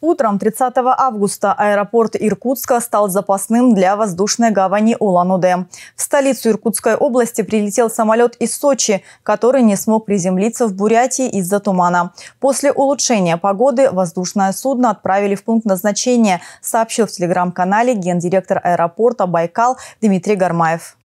Утром 30 августа аэропорт Иркутска стал запасным для воздушной гавани Улан-Удэ. В столицу Иркутской области прилетел самолет из Сочи, который не смог приземлиться в Бурятии из-за тумана. После улучшения погоды воздушное судно отправили в пункт назначения, сообщил в телеграм-канале гендиректор аэропорта Байкал Дмитрий Гармаев.